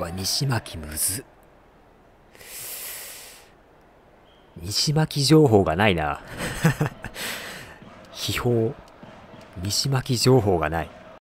わ、西巻むず。西巻情報がないな。秘宝。西巻情報がない。